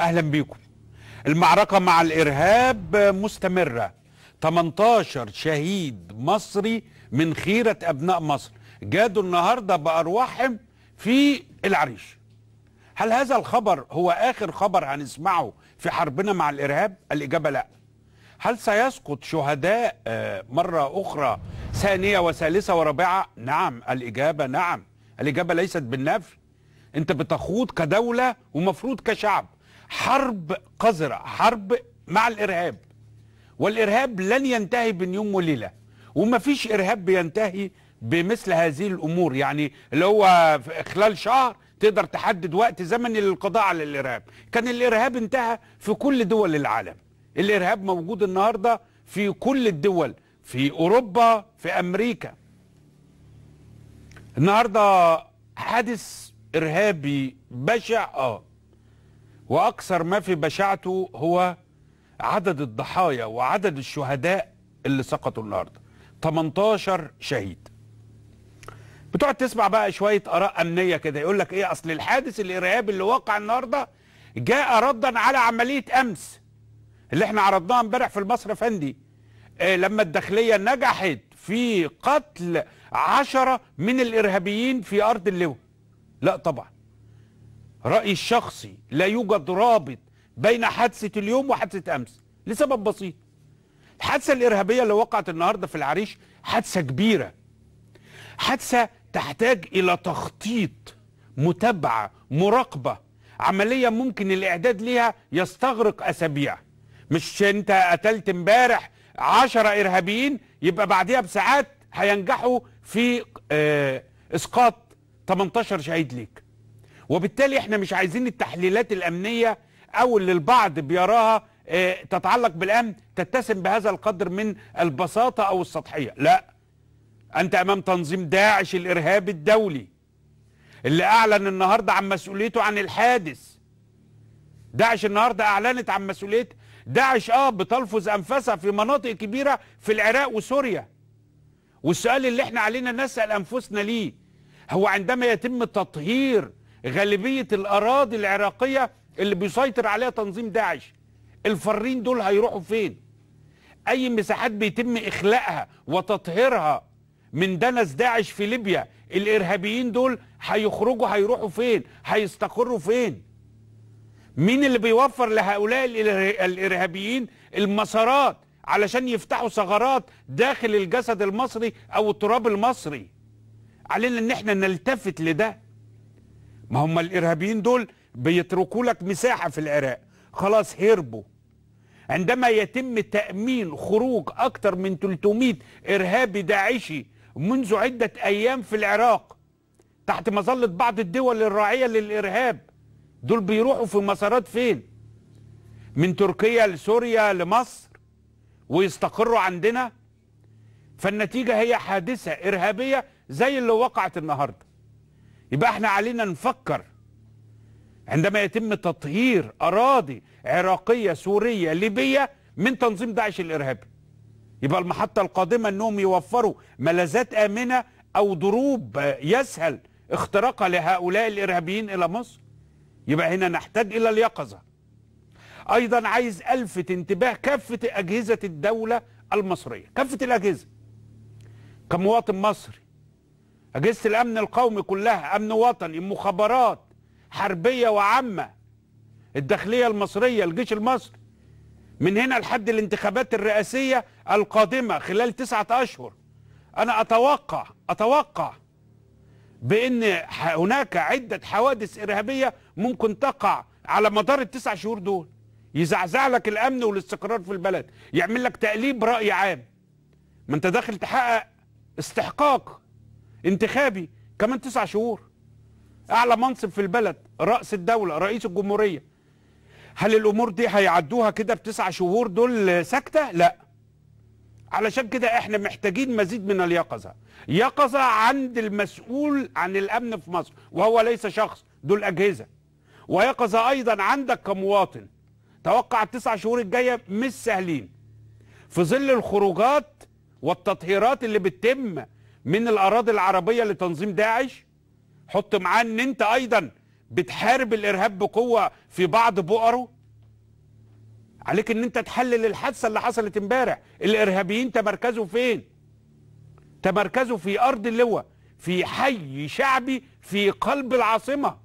اهلا بيكم المعركه مع الارهاب مستمره 18 شهيد مصري من خيره ابناء مصر جادوا النهارده بارواحهم في العريش هل هذا الخبر هو اخر خبر هنسمعه في حربنا مع الارهاب الاجابه لا هل سيسقط شهداء آه، مره اخرى ثانيه وثالثه ورابعه نعم الاجابه نعم الاجابه ليست بالنفي انت بتخوض كدوله ومفروض كشعب حرب قذرة حرب مع الإرهاب والإرهاب لن ينتهي بين يوم وليلة ومفيش إرهاب بينتهي بمثل هذه الأمور يعني اللي هو خلال شهر تقدر تحدد وقت زمني للقضاء على الإرهاب كان الإرهاب انتهى في كل دول العالم الإرهاب موجود النهاردة في كل الدول في أوروبا في أمريكا النهاردة حادث إرهابي بشع آه واكثر ما في بشاعته هو عدد الضحايا وعدد الشهداء اللي سقطوا النهارده 18 شهيد بتقعد تسمع بقى شويه اراء امنيه كده يقول لك ايه اصل الحادث الارهابي اللي وقع النهارده جاء ردا على عمليه امس اللي احنا عرضناها امبارح في المصرف فندي إيه لما الداخليه نجحت في قتل عشرة من الارهابيين في ارض اللواء لا طبعا رأيي الشخصي لا يوجد رابط بين حادثة اليوم وحادثة أمس لسبب بسيط الحادثة الإرهابية اللي وقعت النهاردة في العريش حادثة كبيرة حادثة تحتاج إلى تخطيط متابعة مراقبة عملية ممكن الإعداد ليها يستغرق أسابيع مش أنت قتلت امبارح عشرة إرهابيين يبقى بعديها بساعات هينجحوا في آه، إسقاط 18 شهيد ليك وبالتالي احنا مش عايزين التحليلات الامنيه او اللي البعض بيراها آه، تتعلق بالامن تتسم بهذا القدر من البساطه او السطحيه لا انت امام تنظيم داعش الارهاب الدولي اللي اعلن النهارده عن مسؤوليته عن الحادث داعش النهارده اعلنت عن مسؤوليه داعش اه بتلفظ انفاسها في مناطق كبيره في العراق وسوريا والسؤال اللي احنا علينا نسال انفسنا ليه هو عندما يتم تطهير غالبيه الاراضي العراقيه اللي بيسيطر عليها تنظيم داعش الفارين دول هيروحوا فين اي مساحات بيتم اخلاءها وتطهيرها من دنس داعش في ليبيا الارهابيين دول هيخرجوا هيروحوا فين هيستقروا فين مين اللي بيوفر لهؤلاء الارهابيين المسارات علشان يفتحوا ثغرات داخل الجسد المصري او التراب المصري علينا ان احنا نلتفت لده ما هم الارهابيين دول بيتركوا لك مساحه في العراق خلاص هربوا عندما يتم تامين خروج اكثر من 300 ارهابي داعشي منذ عده ايام في العراق تحت مظله بعض الدول الراعيه للارهاب دول بيروحوا في مسارات فين من تركيا لسوريا لمصر ويستقروا عندنا فالنتيجه هي حادثه ارهابيه زي اللي وقعت النهارده يبقى احنا علينا نفكر عندما يتم تطهير أراضي عراقية سورية ليبية من تنظيم داعش الإرهابي يبقى المحطة القادمة أنهم يوفروا ملاذات آمنة أو ضروب يسهل اختراقها لهؤلاء الإرهابيين إلى مصر يبقى هنا نحتاج إلى اليقظة أيضا عايز ألفت انتباه كافة أجهزة الدولة المصرية كافة الأجهزة كمواطن مصري أجهزة الأمن القومي كلها أمن وطني مخابرات حربية وعامة الداخلية المصرية الجيش المصري من هنا لحد الانتخابات الرئاسية القادمة خلال تسعة أشهر أنا أتوقع أتوقع بأن هناك عدة حوادث إرهابية ممكن تقع على مدار التسع شهور دول يزعزع لك الأمن والاستقرار في البلد يعمل لك تقليب رأي عام ما أنت داخل تحقق استحقاق انتخابي كمان تسع شهور اعلى منصب في البلد راس الدوله رئيس الجمهوريه هل الامور دي هيعدوها كده بتسع شهور دول ساكته لا علشان كده احنا محتاجين مزيد من اليقظه يقظه عند المسؤول عن الامن في مصر وهو ليس شخص دول اجهزه ويقظه ايضا عندك كمواطن توقع التسع شهور الجايه مش سهلين في ظل الخروجات والتطهيرات اللي بتتم من الاراضي العربيه لتنظيم داعش حط معاه ان انت ايضا بتحارب الارهاب بقوه في بعض بؤره عليك ان انت تحلل الحادثه اللي حصلت امبارح الارهابيين تمركزوا فين تمركزوا في ارض اللواء في حي شعبي في قلب العاصمه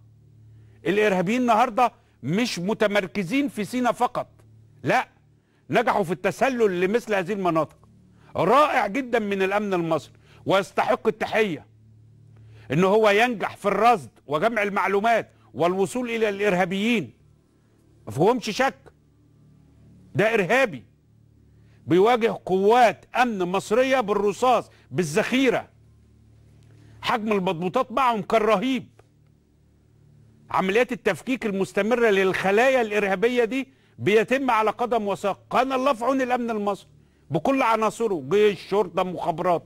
الارهابيين النهارده مش متمركزين في سينا فقط لا نجحوا في التسلل لمثل هذه المناطق رائع جدا من الامن المصري ويستحق التحية ان هو ينجح في الرصد وجمع المعلومات والوصول الى الارهابيين ما فيهمش شك ده ارهابي بيواجه قوات امن مصريه بالرصاص بالذخيره حجم المضبوطات معهم كان رهيب عمليات التفكيك المستمره للخلايا الارهابيه دي بيتم على قدم وساق كان الله في عون الامن المصري بكل عناصره جيش شرطه مخابرات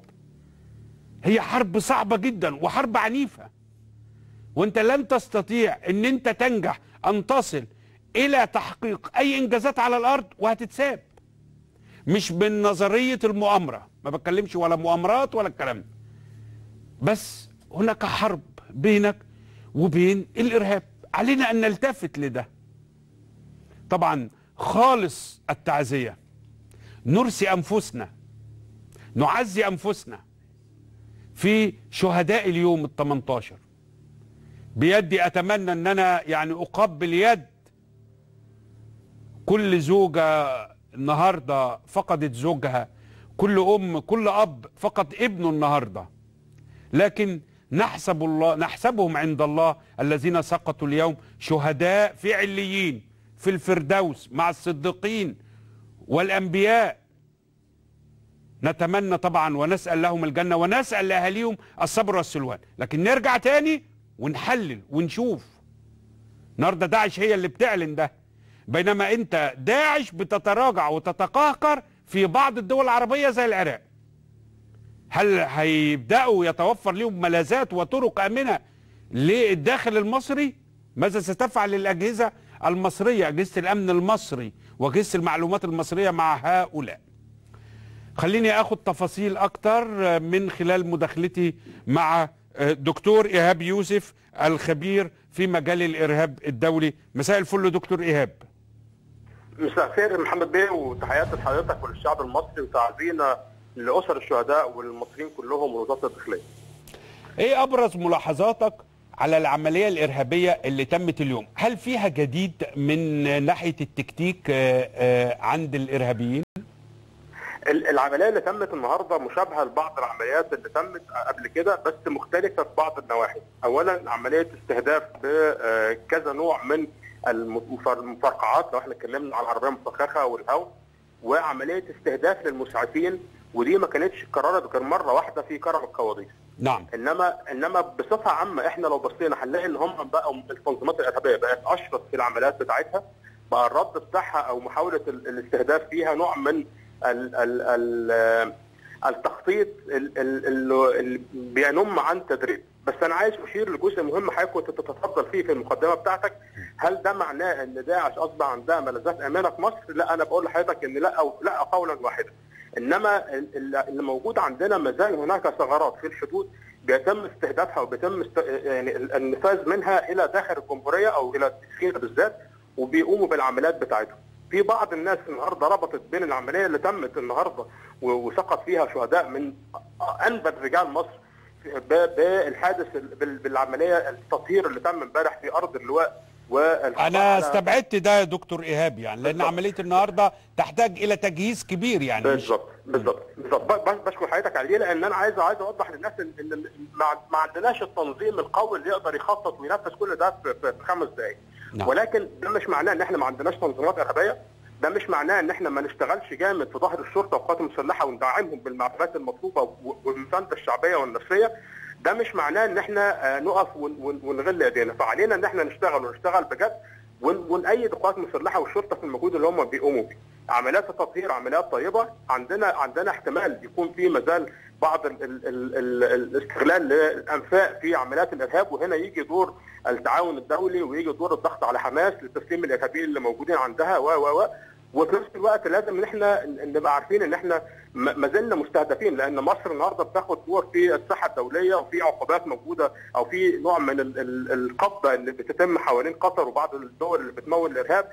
هي حرب صعبة جدا وحرب عنيفة وانت لن تستطيع ان انت تنجح ان تصل الى تحقيق اي انجازات على الارض وهتتساب مش من نظرية المؤامرة ما بتكلمش ولا مؤامرات ولا الكلام ده بس هناك حرب بينك وبين الارهاب علينا ان نلتفت لده طبعا خالص التعزية نرسي انفسنا نعزي انفسنا في شهداء اليوم ال 18 بيدي اتمنى ان انا يعني اقبل يد كل زوجه النهارده فقدت زوجها كل ام كل اب فقد ابنه النهارده لكن نحسب الله نحسبهم عند الله الذين سقطوا اليوم شهداء فعليين في الفردوس مع الصديقين والانبياء نتمنى طبعا ونسأل لهم الجنة ونسأل لأهاليهم الصبر والسلوان لكن نرجع تاني ونحلل ونشوف النهارده داعش هي اللي بتعلن ده بينما انت داعش بتتراجع وتتقهقر في بعض الدول العربية زي العراق هل هيبدأوا يتوفر لهم ملاذات وطرق آمنة للداخل المصري ماذا ستفعل الأجهزة المصرية أجهزة الأمن المصري وأجهزة المعلومات المصرية مع هؤلاء خليني اخد تفاصيل اكتر من خلال مداخلتي مع آه، دكتور ايهاب يوسف الخبير في مجال الارهاب الدولي مساء الفل دكتور ايهاب مساء الخير محمد بيه وتحياتي لحضرتك وللشعب المصري وتعزينا لاسر الشهداء والمصريين كلهم ووزاره الداخليه ايه ابرز ملاحظاتك على العملية الإرهابية اللي تمت اليوم هل فيها جديد من ناحية التكتيك آه، آه، عند الإرهابيين؟ العمليه اللي تمت النهارده مشابهه لبعض العمليات اللي تمت قبل كده بس مختلفه في بعض النواحي. اولا عمليه استهداف بكذا نوع من المفرقعات لو احنا اتكلمنا على العربيه المفخخه والهو وعمليه استهداف للمسعفين ودي ما كانتش اتكررت غير مره واحده في كرم القواديس. نعم. انما انما بصفه عامه احنا لو بصينا هنلاقي ان هم بقوا التنظيمات الارهابيه بقت اشرط في العمليات بتاعتها بقى الرد بتاعها او محاوله الاستهداف فيها نوع من ال ال التخطيط اللي بينم عن تدريب بس انا عايز اشير لجزء مهم حضرتك كنت تتفضل فيه في المقدمه بتاعتك هل ده معناه ان داعش اصبح عندها ملذات امانه في مصر؟ لا انا بقول لحضرتك ان لا أو لا قولا واحدا انما اللي موجود عندنا ما زال هناك ثغرات في الحدود بيتم استهدافها وبيتم است... يعني النفاذ منها الى داخل الجمهوريه او الى سينا بالذات وبيقوموا بالعمليات بتاعتهم. في بعض الناس النهارده ربطت بين العمليه اللي تمت النهارده وسقط فيها شهداء من انبت رجال مصر بالحادث بالعمليه التطهير اللي تم امبارح في ارض اللواء انا استبعدت ده يا دكتور ايهاب يعني لان بالزبط. عمليه النهارده تحتاج الى تجهيز كبير يعني بالظبط بالظبط بالظبط بشكر حضرتك عليه لان انا عايز عايز اوضح للناس ان ما عندناش التنظيم القوي اللي يقدر يخطط وينفذ كل ده في خمس دقائق نعم. ولكن ده مش معناه ان احنا ما عندناش تنظيمات ارهابيه ده مش معناه ان احنا ما نشتغلش جامد في ظهر الشرطه والقوات المسلحه وندعمهم بالمعلومات المطلوبه والمسانده الشعبيه والنفسيه ده مش معناه ان احنا آه، نقف ونغل ايدينا فعلينا ان احنا نشتغل ونشتغل بجد ونأيد القوات المسلحه والشرطه في المجهود اللي هم بيقوموا بيه عمليات التطهير عمليات طيبه عندنا عندنا احتمال يكون في مازال بعض الـ الـ الـ الاستغلال للانفاق في عمليات الارهاب وهنا يجي دور التعاون الدولي ويجي دور الضغط على حماس لتسليم الارهابيين اللي موجودين عندها و و و وفي نفس الوقت لازم ان احنا نبقى عارفين ان احنا ما زلنا مستهدفين لان مصر النهارده بتاخد دور في الساحه الدوليه وفي عقوبات موجوده او في نوع من القبضه اللي بتتم حوالين قطر وبعض الدول اللي بتمول الارهاب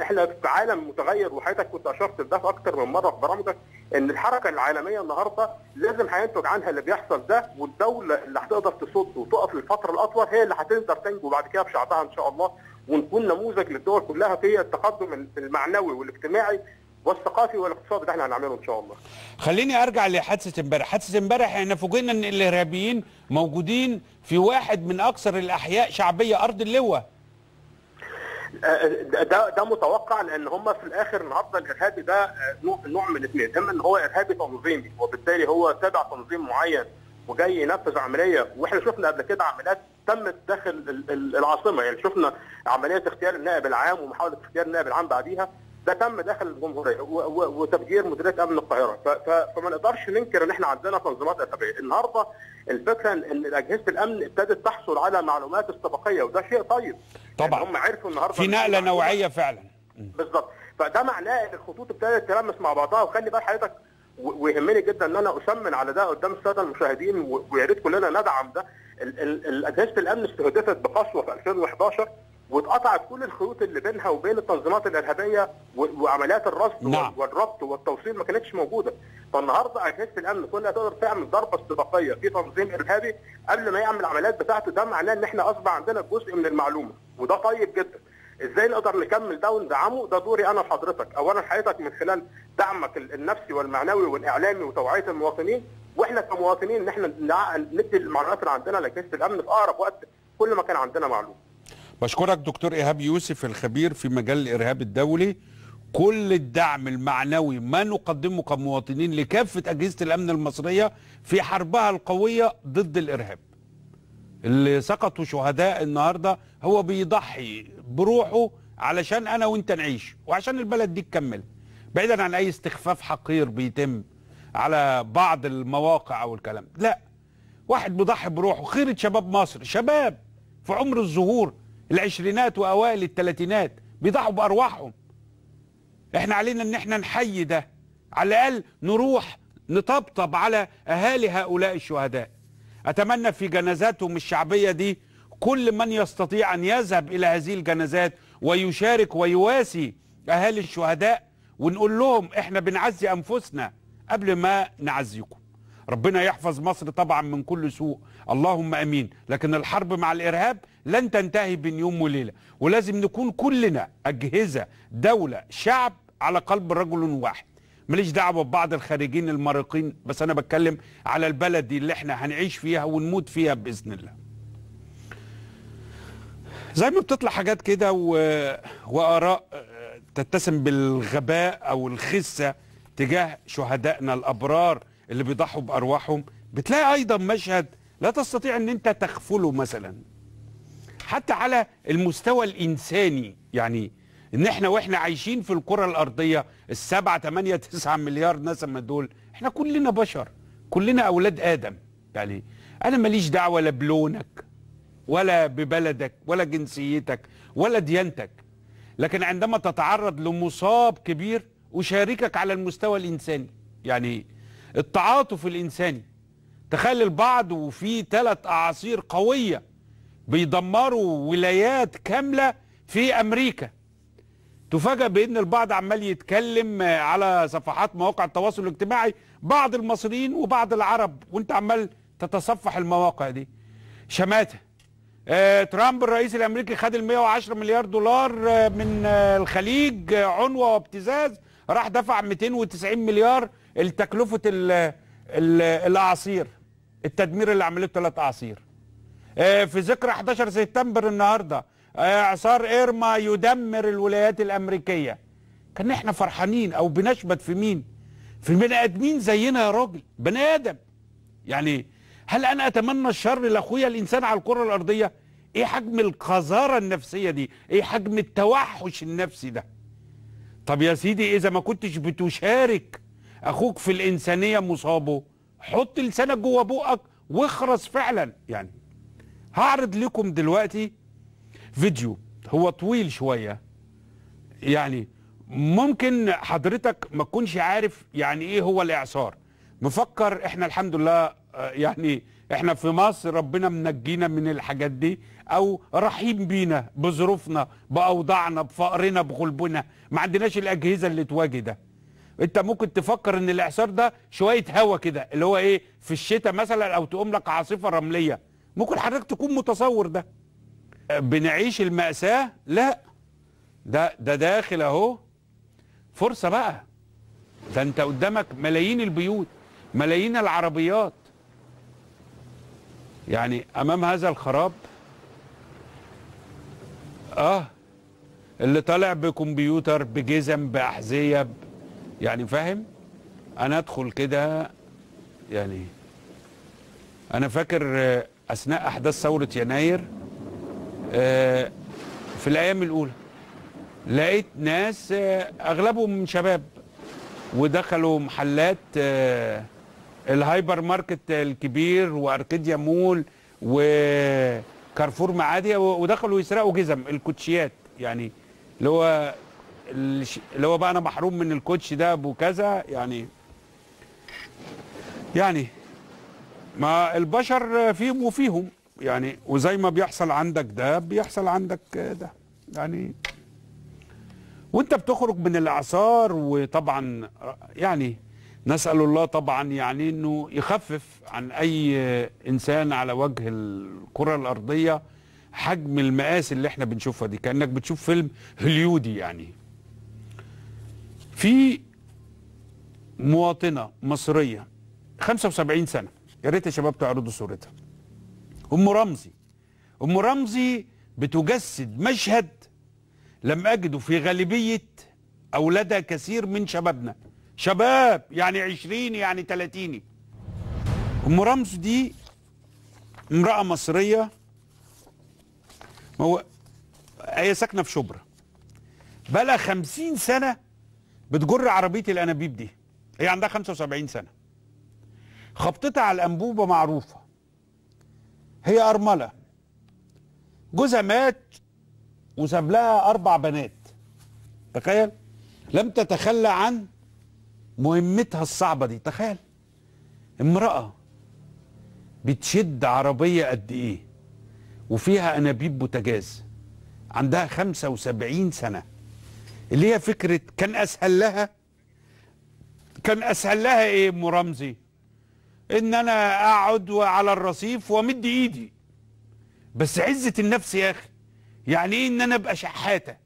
احنا في عالم متغير وحضرتك كنت اشرت لده في اكتر من مره في برامجك ان الحركه العالميه النهارده لازم هينتج عنها اللي بيحصل ده والدوله اللي هتقدر تصد وتقف للفتره الاطول هي اللي هتقدر تنجو بعد كده بشعبها ان شاء الله ونكون نموذج للدول كلها في التقدم المعنوي والاجتماعي والثقافي والاقتصادي اللي احنا هنعمله ان شاء الله. خليني ارجع لحادثه امبارح، حادثه امبارح احنا فوجئنا ان الارهابيين موجودين في واحد من اكثر الاحياء شعبيه ارض اللواء. آه، ده ده متوقع لان هم في الاخر النهارده الارهابي ده آه، نوع من الاثنين اما ان هو ارهابي تنظيمي وبالتالي هو تابع تنظيم معين وجاي ينفذ عمليه واحنا شفنا قبل كده عمليات تمت داخل العاصمه يعني شفنا عمليه اغتيال النائب العام ومحاوله اغتيال النائب العام بعديها ده تم داخل الجمهوريه وتفجير مديريه امن القاهره فما نقدرش ننكر ان احنا عندنا تنظيمات ارهابيه، النهارده الفكره ان اجهزه الامن ابتدت تحصل على معلومات استباقيه وده شيء طيب طبعا يعني هم عرفوا النهارده في نقله نوعيه فعلا بالظبط فده معناه ان الخطوط ابتدت تلمس مع بعضها وخلي بال حضرتك ويهمني جدا ان انا اثمن على ده قدام الساده المشاهدين ويا ريت كلنا ندعم ده اجهزه الامن استهدفت بقسوه في 2011 واتقطعت كل الخيوط اللي بينها وبين التنظيمات الارهابيه وعمليات الرصد نعم. والربط والتوصيل ما كانتش موجوده فالنهارده اجهزه الامن كلها تقدر تعمل ضربه استباقيه في تنظيم ارهابي قبل ما يعمل عمليات بتاعته ده معناه ان احنا اصبح عندنا جزء من المعلومه وده طيب جدا ازاي نقدر نكمل ده وندعمه ده دوري انا وحضرتك اولا حضرتك من خلال دعمك النفسي والمعنوي والاعلامي وتوعيه المواطنين واحنا كمواطنين ان احنا ندي المعلومات اللي عندنا لاجهزه الامن في اقرب وقت كل ما كان عندنا معلومه بشكرك دكتور إيهاب يوسف الخبير في مجال الإرهاب الدولي كل الدعم المعنوي ما نقدمه كمواطنين لكافة أجهزة الأمن المصرية في حربها القوية ضد الإرهاب اللي سقطوا شهداء النهاردة هو بيضحي بروحه علشان أنا وإنت نعيش وعشان البلد دي تكمل بعيدا عن أي استخفاف حقير بيتم على بعض المواقع أو الكلام لا واحد بيضحي بروحه خيرة شباب مصر شباب في عمر الزهور العشرينات واوائل الثلاثينات بيضحوا بارواحهم احنا علينا ان احنا نحيي ده على الاقل نروح نطبطب على اهالي هؤلاء الشهداء اتمنى في جنازاتهم الشعبيه دي كل من يستطيع ان يذهب الى هذه الجنازات ويشارك ويواسي اهالي الشهداء ونقول لهم احنا بنعزي انفسنا قبل ما نعزيكم ربنا يحفظ مصر طبعا من كل سوء اللهم امين لكن الحرب مع الارهاب لن تنتهي بين يوم وليله ولازم نكون كلنا اجهزه دوله شعب على قلب رجل واحد ماليش دعوه ببعض الخارجين المارقين بس انا بتكلم على البلد دي اللي احنا هنعيش فيها ونموت فيها باذن الله زي ما بتطلع حاجات كده و... واراء آه، تتسم بالغباء او الخسه تجاه شهدائنا الابرار اللي بيضحوا بارواحهم بتلاقي ايضا مشهد لا تستطيع ان انت تغفله مثلا حتى على المستوى الانساني يعني ان احنا واحنا عايشين في الكره الارضيه السبعة تمانية تسعة مليار ناس دول احنا كلنا بشر كلنا اولاد ادم يعني انا ماليش دعوه لا بلونك ولا ببلدك ولا جنسيتك ولا ديانتك لكن عندما تتعرض لمصاب كبير اشاركك على المستوى الانساني يعني التعاطف الإنساني تخلي البعض وفي ثلاث أعاصير قوية بيدمروا ولايات كاملة في أمريكا تفاجأ بأن البعض عمال يتكلم على صفحات مواقع التواصل الاجتماعي بعض المصريين وبعض العرب وانت عمال تتصفح المواقع دي شماتة آه، ترامب الرئيس الامريكي خد ال 110 مليار دولار آه، من آه، الخليج عنوه وابتزاز راح دفع 290 مليار التكلفة الاعاصير التدمير اللي عملته ثلاث اعاصير آه، في ذكرى 11 سبتمبر النهارده آه، اعصار ايرما يدمر الولايات الامريكيه كان احنا فرحانين او بنشبت في مين في بني ادمين زينا يا راجل بني ادم يعني هل انا اتمنى الشر لاخويا الانسان على الكره الارضيه ايه حجم القذاره النفسيه دي ايه حجم التوحش النفسي ده طب يا سيدي اذا ما كنتش بتشارك اخوك في الانسانيه مصابه حط لسانك جوه بوقك واخرس فعلا يعني هعرض لكم دلوقتي فيديو هو طويل شويه يعني ممكن حضرتك ما تكونش عارف يعني ايه هو الاعصار مفكر احنا الحمد لله آه، يعني احنا في مصر ربنا منجينا من الحاجات دي او رحيم بينا بظروفنا باوضاعنا بفقرنا بغلبنا ما عندناش الاجهزه اللي تواجه ده انت ممكن تفكر ان الاعصار ده شويه هوا كده اللي هو ايه في الشتاء مثلا او تقوم لك عاصفه رمليه ممكن حضرتك تكون متصور ده بنعيش المأساة لا ده ده داخل اهو فرصة بقى ده انت قدامك ملايين البيوت ملايين العربيات يعني امام هذا الخراب اه اللي طالع بكمبيوتر بجزم بأحذية يعني فاهم انا ادخل كده يعني انا فاكر اثناء احداث ثوره يناير آه، في الايام الاولى لقيت ناس آه، اغلبهم شباب ودخلوا محلات آه، الهايبر ماركت الكبير واركيديا مول وكارفور معادية ودخلوا يسرقوا جزم الكوتشيات يعني اللي هو اللي هو بقى انا محروم من الكوتش ده وكذا يعني يعني ما البشر فيهم وفيهم يعني وزي ما بيحصل عندك ده بيحصل عندك ده يعني وانت بتخرج من الاعصار وطبعا يعني نسال الله طبعا يعني انه يخفف عن اي انسان على وجه الكره الارضيه حجم المقاس اللي احنا بنشوفها دي كانك بتشوف فيلم هوليودي يعني في مواطنه مصريه 75 سنه يا ريت يا شباب تعرضوا صورتها ام رمزي ام رمزي بتجسد مشهد لم اجده في غالبيه اولادها كثير من شبابنا شباب يعني 20 يعني 30 ام رمزي دي امراه مصريه هو هي ساكنه في شبرا بقى لها 50 سنه بتجر عربيه الانابيب دي هي عندها 75 سنه خبطتها على الانبوبه معروفه هي ارمله جوزها مات وساب لها اربع بنات تخيل لم تتخلى عن مهمتها الصعبه دي تخيل امراه بتشد عربيه قد ايه وفيها انابيب بوتاجاز عندها 75 سنه اللي هي فكرة كان أسهل لها كان أسهل لها إيه أم رمزي؟ إن أنا أقعد على الرصيف وأمد إيدي بس عزة النفس يا أخي يعني إيه إن أنا أبقى شحاتة؟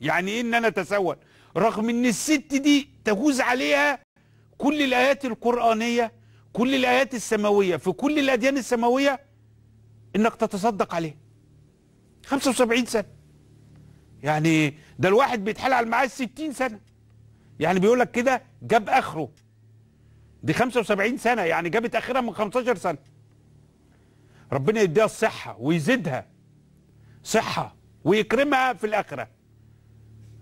يعني إيه إن أنا أتسول؟ رغم إن الست دي تجوز عليها كل الآيات القرآنية كل الآيات السماوية في كل الأديان السماوية إنك تتصدق عليه 75 سنة يعني ده الواحد بيتحلل معاه 60 سنه يعني بيقول لك كده جاب اخره دي 75 سنه يعني جابت اخرها من 15 سنه ربنا يديها الصحه ويزيدها صحه ويكرمها في الاخره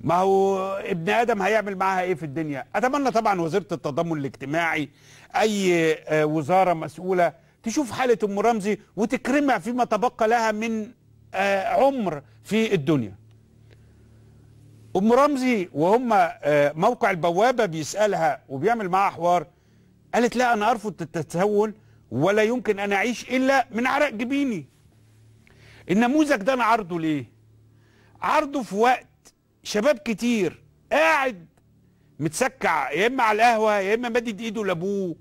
ما هو ابن ادم هيعمل معاها ايه في الدنيا اتمنى طبعا وزيره التضامن الاجتماعي اي آه، وزاره مسؤوله تشوف حاله ام رمزي وتكرمها فيما تبقى لها من آه، عمر في الدنيا ام رمزي وهم آه، موقع البوابه بيسالها وبيعمل معاها حوار قالت لا انا ارفض التسول ولا يمكن ان اعيش الا من عرق جبيني النموذج ده انا عرضه ليه عرضه في وقت شباب كتير قاعد متسكع يا اما على القهوه يا اما مادد ايده لابوه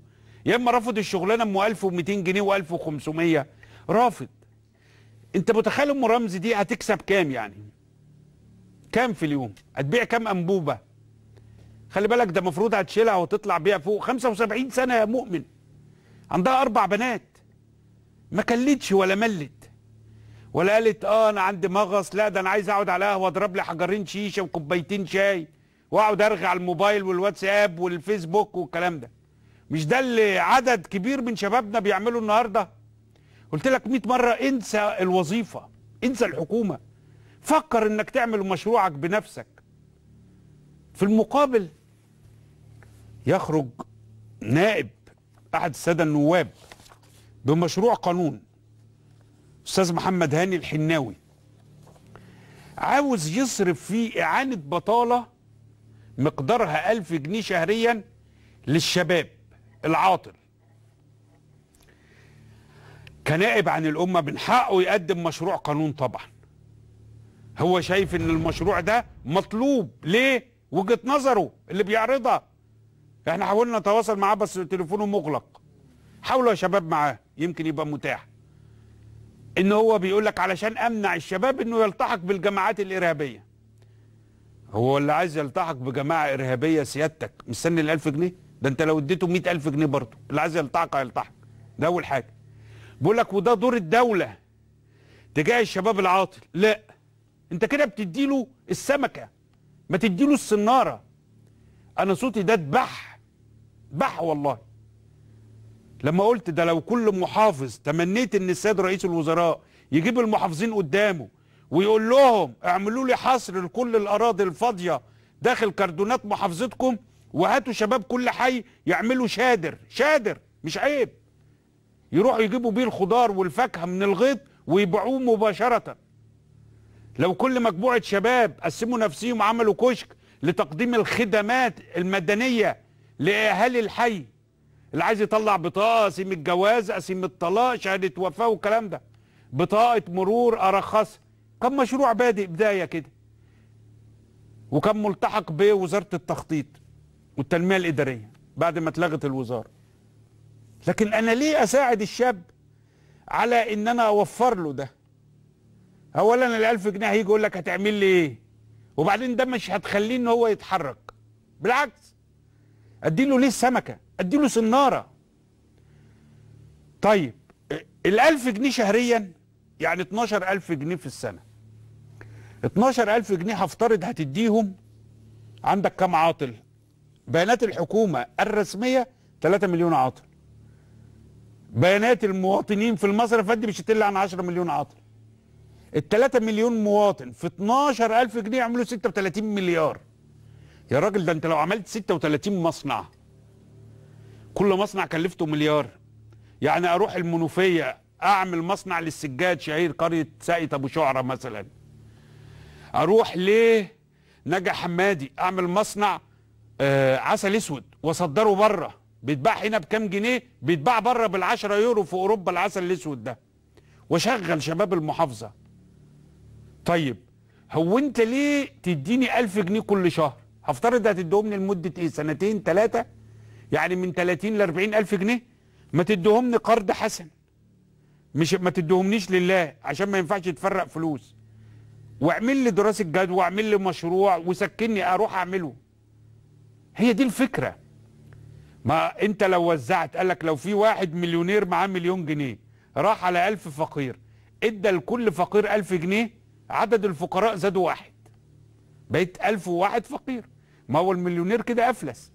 يا اما رافض الشغلانه ام 1200 جنيه و1500 رافض انت متخيل ام رمزي دي هتكسب كام يعني كام في اليوم هتبيع كام انبوبه خلي بالك ده المفروض هتشيلها وتطلع بيها فوق 75 سنه يا مؤمن عندها اربع بنات ما كلتش ولا ملت ولا قالت اه انا عندي مغص لا ده انا عايز اقعد على قهوه اضرب لي حجرين شيشه وكوبايتين شاي واقعد ارغي على الموبايل والواتساب والفيسبوك والكلام ده مش ده اللي عدد كبير من شبابنا بيعملوا النهارده قلت لك 100 مره انسى الوظيفه انسى الحكومه فكر انك تعمل مشروعك بنفسك في المقابل يخرج نائب احد الساده النواب بمشروع قانون استاذ محمد هاني الحناوي عاوز يصرف فيه اعانه بطاله مقدارها ألف جنيه شهريا للشباب العاطل كنائب عن الامه من حقه يقدم مشروع قانون طبعا هو شايف ان المشروع ده مطلوب ليه وجهه نظره اللي بيعرضها احنا حاولنا نتواصل معاه بس تليفونه مغلق حاولوا يا شباب معاه يمكن يبقى متاح ان هو بيقول لك علشان امنع الشباب انه يلتحق بالجماعات الارهابيه هو اللي عايز يلتحق بجماعه ارهابيه سيادتك مستني ال 1000 جنيه ده انت لو اديته 100000 جنيه برضه اللي عايز يلتحق هيلتحق ده اول حاجه بيقول لك وده دور الدوله تجاه الشباب العاطل لا انت كده بتديله السمكه ما تديله الصناره انا صوتي ده اتبح بح والله لما قلت ده لو كل محافظ تمنيت ان السيد رئيس الوزراء يجيب المحافظين قدامه ويقول لهم اعملوا لي حصر لكل الاراضي الفاضيه داخل كردونات محافظتكم وهاتوا شباب كل حي يعملوا شادر شادر مش عيب يروحوا يجيبوا بيه الخضار والفاكهه من الغيط ويبيعوه مباشره لو كل مجموعة شباب قسموا نفسهم وعملوا كشك لتقديم الخدمات المدنية لأهالي الحي اللي عايز يطلع بطاقة قسيم الجواز قسيم الطلاق شهادة وفاة والكلام ده بطاقة مرور أرخصها كان مشروع بادئ بداية كده وكان ملتحق بوزارة التخطيط والتنمية الإدارية بعد ما اتلغت الوزارة لكن أنا ليه أساعد الشاب على إن أنا أوفر له ده اولا الالف جنيه هيجي يقول لك هتعمل لي ايه وبعدين ده مش هتخليه ان هو يتحرك بالعكس اديله ليه السمكه اديله سناره طيب الالف جنيه شهريا يعني 12000 جنيه في السنه 12000 جنيه هفترض هتديهم عندك كم عاطل بيانات الحكومه الرسميه 3 مليون عاطل بيانات المواطنين في المصرف دي إيه؟ مش هتقل عن 10 مليون عاطل ال 3 مليون مواطن في 12000 جنيه يعملوا 36 مليار يا راجل ده انت لو عملت 36 مصنع كل مصنع كلفته مليار يعني اروح المنوفيه اعمل مصنع للسجاد شهير قريه ساقية ابو شعره مثلا اروح ليه نجا حمادي اعمل مصنع آه عسل اسود واصدره بره بيتباع هنا بكام جنيه بيتباع بره بالعشرة يورو في اوروبا العسل الاسود ده وشغل شباب المحافظه طيب هو انت ليه تديني 1000 جنيه كل شهر هفترض هتديهم لي لمده ايه سنتين ثلاثه يعني من 30 ل 40 الف جنيه ما تديهمني قرض حسن مش ما تديهمنيش لله عشان ما ينفعش تفرق فلوس واعمل لي دراسه جدوى واعمل لي مشروع وسكني اروح اعمله هي دي الفكره ما انت لو وزعت قال لك لو في واحد مليونير معاه مليون جنيه راح على ألف فقير ادى لكل فقير ألف جنيه عدد الفقراء زادوا واحد بقيت 1001 فقير ما هو المليونير كده افلس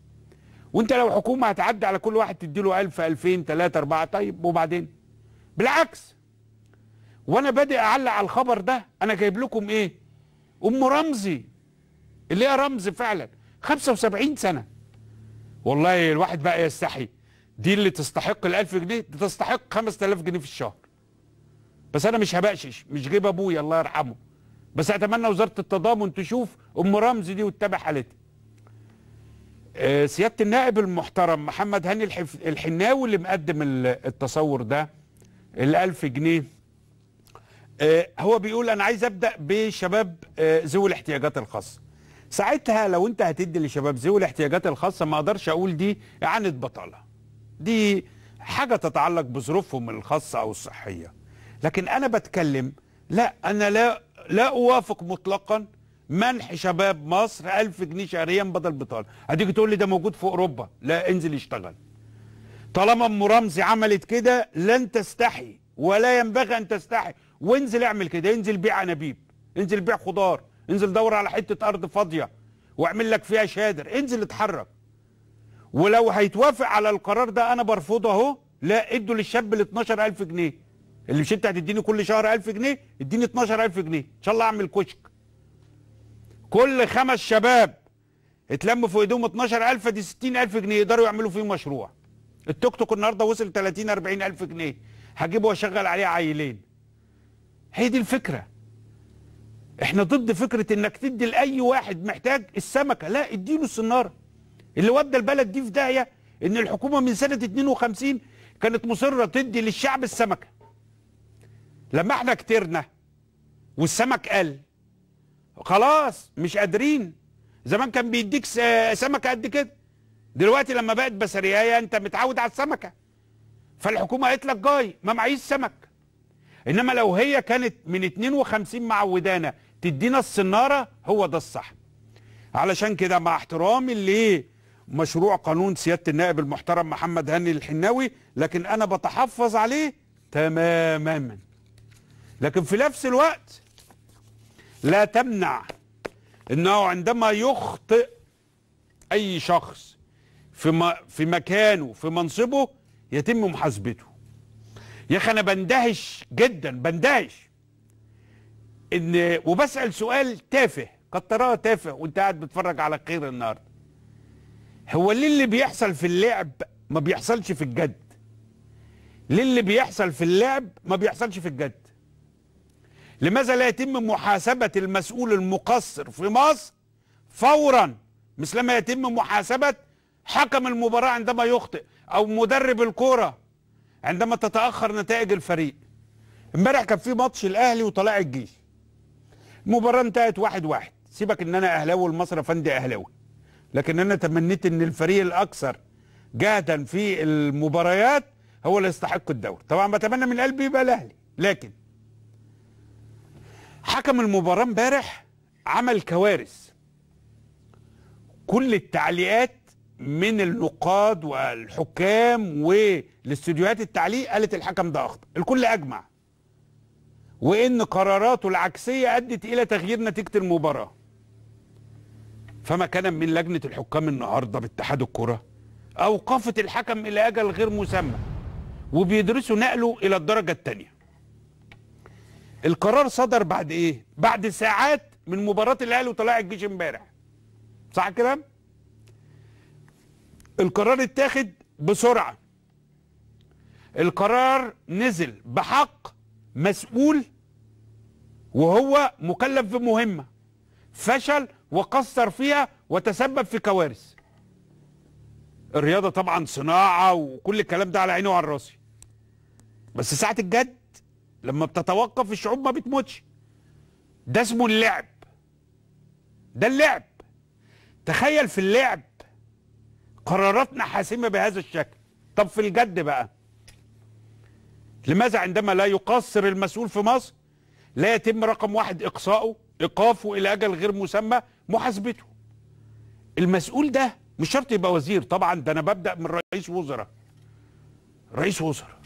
وانت لو حكومه هتعدي على كل واحد تديله 1000 2000 ثلاثة أربعة طيب وبعدين بالعكس وانا بادئ اعلق على الخبر ده انا جايب لكم ايه ام رمزي اللي هي رمز فعلا 75 سنه والله الواحد بقى يستحي دي اللي تستحق ال 1000 جنيه دي تستحق 5000 جنيه في الشهر بس انا مش هبقشش مش غيب ابويا الله يرحمه بس اتمنى وزاره التضامن تشوف ام رمزي دي وتتابع حالتها آه، سياده النائب المحترم محمد هاني الحناوي اللي مقدم التصور ده الألف جنيه آه، هو بيقول أنا عايز أبدأ بشباب آه، ذوي الاحتياجات الخاصة ساعتها لو أنت هتدي لشباب ذوي الاحتياجات الخاصة ما أقدرش أقول دي إعانة بطالة دي حاجة تتعلق بظروفهم الخاصة أو الصحية لكن انا بتكلم لا انا لا لا اوافق مطلقا منح شباب مصر 1000 جنيه شهريا بدل بطاله هتيجي تقول لي ده موجود في اوروبا لا انزل اشتغل طالما ام رمزي عملت كده لن تستحي ولا ينبغي ان تستحي وانزل اعمل كده انزل بيع انابيب انزل بيع خضار انزل دور على حته ارض فاضيه واعمل لك فيها شادر انزل اتحرك ولو هيتوافق على القرار ده انا برفضه اهو لا ادوا للشاب ال 12000 جنيه اللي مش انت هتديني كل شهر 1000 جنيه اديني 12000 جنيه ان شاء الله اعمل كشك كل خمس شباب اتلم في ايديهم 12000 دي 60000 جنيه يقدروا يعملوا فيه مشروع التوك توك النهارده وصل 30 40000 جنيه هجيبه واشغل عليه عيلين هي دي الفكره احنا ضد فكره انك تدي لاي واحد محتاج السمكه لا اديله السناره اللي ودى البلد دي في داهيه ان الحكومه من سنه 52 كانت مصره تدي للشعب السمكه لما احنا كترنا والسمك قل خلاص مش قادرين زمان كان بيديك سمكه قد كده دلوقتي لما بقت بسريايه انت متعود على السمكه فالحكومه قالت لك جاي ما معيش سمك انما لو هي كانت من 52 معودانا تدينا الصناره هو ده الصح علشان كده مع احترامي لمشروع قانون سياده النائب المحترم محمد هاني الحناوي لكن انا بتحفظ عليه تماما لكن في نفس الوقت لا تمنع انه عندما يخطئ اي شخص في في مكانه في منصبه يتم محاسبته يا اخي انا بندهش جدا بندهش ان وبسال سؤال تافه قد تراه تافه وانت قاعد بتتفرج على خير النهارده هو ليه اللي بيحصل في اللعب ما بيحصلش في الجد ليه اللي بيحصل في اللعب ما بيحصلش في الجد لماذا لا يتم محاسبة المسؤول المقصر في مصر فورا مثلما يتم محاسبة حكم المباراة عندما يخطئ أو مدرب الكورة عندما تتأخر نتائج الفريق امبارح كان في ماتش الأهلي وطلائع الجيش المباراة انتهت واحد واحد سيبك ان انا اهلاوي والمصري فندي اهلاوي لكن انا تمنيت ان الفريق الاكثر جهدا في المباريات هو اللي يستحق الدوري طبعا بتمنى من قلبي يبقى الاهلي لكن حكم المباراة امبارح عمل كوارث كل التعليقات من النقاد والحكام والاستديوهات التعليق قالت الحكم ده اخطا الكل اجمع وان قراراته العكسيه ادت الى تغيير نتيجه المباراه فما كان من لجنه الحكام النهارده باتحاد الكره اوقفت الحكم الى اجل غير مسمى وبيدرسوا نقله الى الدرجه الثانيه القرار صدر بعد ايه بعد ساعات من مباراه الاهلي وطلائع الجيش امبارح صح الكلام القرار اتاخد بسرعه القرار نزل بحق مسؤول وهو مكلف بمهمه فشل وقصر فيها وتسبب في كوارث الرياضه طبعا صناعه وكل الكلام ده على عيني وعلى راسي بس ساعه الجد لما بتتوقف الشعوب ما بتموتش ده اسمه اللعب ده اللعب تخيل في اللعب قراراتنا حاسمة بهذا الشكل طب في الجد بقى لماذا عندما لا يقصر المسؤول في مصر لا يتم رقم واحد إقصاؤه إيقافه إلى أجل غير مسمى محاسبته المسؤول ده مش شرط يبقى وزير طبعا ده أنا ببدأ من رئيس وزراء رئيس وزراء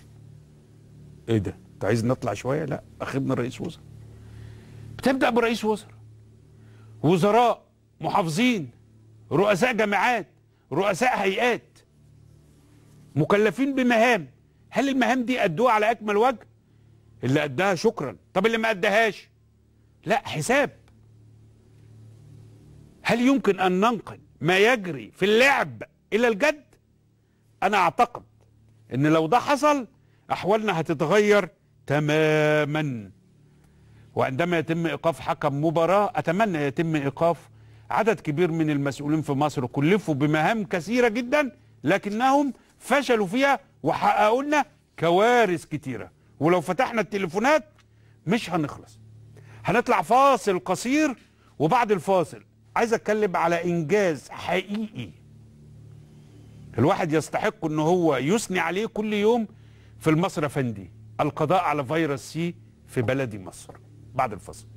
إيه ده انت عايز نطلع شويه لا اخدنا الرئيس وزراء بتبدا برئيس وزراء وزراء محافظين رؤساء جامعات رؤساء هيئات مكلفين بمهام هل المهام دي ادوها على اكمل وجه اللي ادها شكرا طب اللي ما ادهاش لا حساب هل يمكن ان ننقل ما يجري في اللعب الى الجد انا اعتقد ان لو ده حصل احوالنا هتتغير تماما وعندما يتم ايقاف حكم مباراه اتمنى يتم ايقاف عدد كبير من المسؤولين في مصر كلفوا بمهام كثيره جدا لكنهم فشلوا فيها وحققوا لنا كوارث كثيره ولو فتحنا التليفونات مش هنخلص هنطلع فاصل قصير وبعد الفاصل عايز اتكلم على انجاز حقيقي الواحد يستحق ان هو يثني عليه كل يوم في المصرف دي القضاء على فيروس سي في بلد مصر بعد الفصل